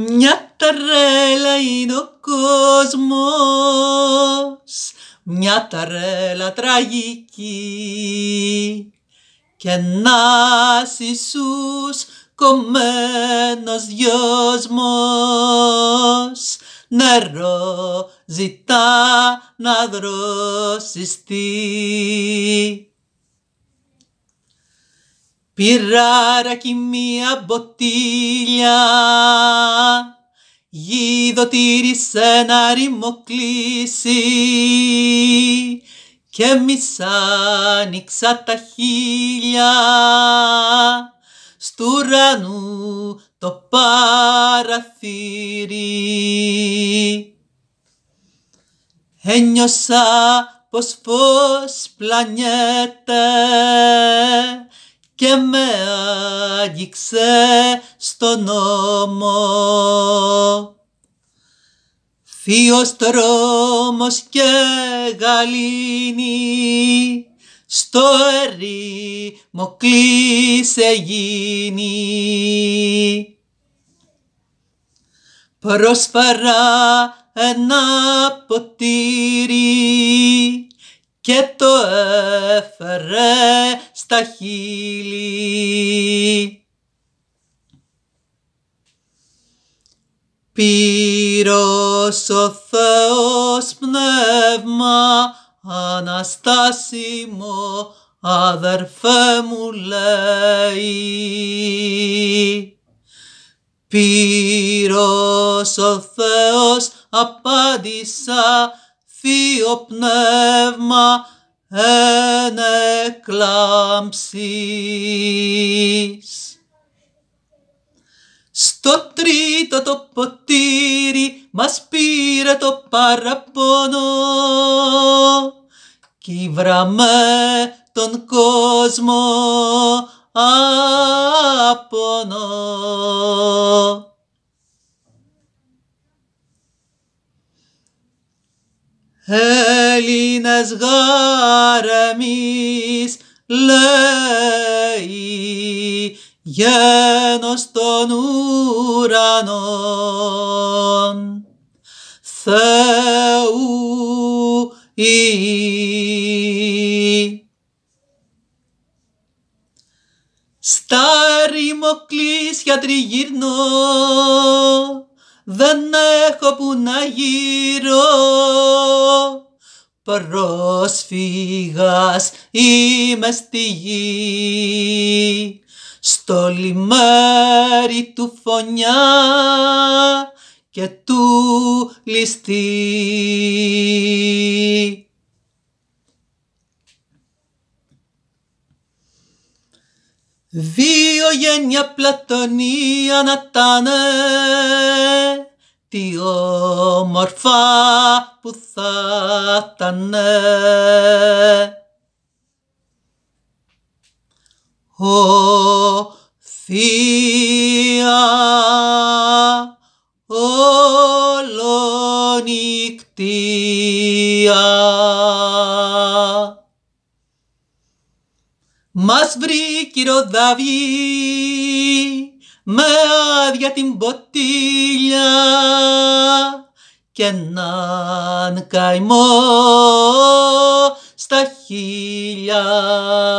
Μια ταρέλα είναι ο κόσμος, μια ταρέλα τραγική και ένας Ιησούς κομμένος δυόσμος νερό ζητά να δροσιστεί. Πήρα μία μποτίλια το σε ένα και εμείς άνοιξα τα χίλια στου ουρανού το παραθύρι. Ένιωσα πως φως πλανιέται και με άγγιξε στον νόμο. Θείος τρόμος και γαλήνη, στο ερήμο κλείσε γίνει. Πρόσφαρα ένα ποτήρι και το έφερε στα χείλη. Πύρος ο Θεός πνεύμα Αναστάσιμο αδερφέ μου λέει. Πύρος ο Θεός απάντησα θείο πνεύμα ενεκλάμψεις. Το τρίτο το ποτήρι μας πήρε το παραπονό κι βραμε τον κόσμο απονό. Έλληνες γάρεμις λέει γένος των ουρανών Θεού η. Στα ερημοκλήσια τριγυρνώ δεν έχω που να γύρω πρόσφυγας είμαι στη γη στο λιμάρι του φωνιά και του ληστή. Δύο γένια πλατωνία να τάνε τι όμορφα που θα τανε. ο Θεία ολονικτία. Μας βρήκε ο Δαβί με άδεια την ποτήλια και έναν καημό στα χείλια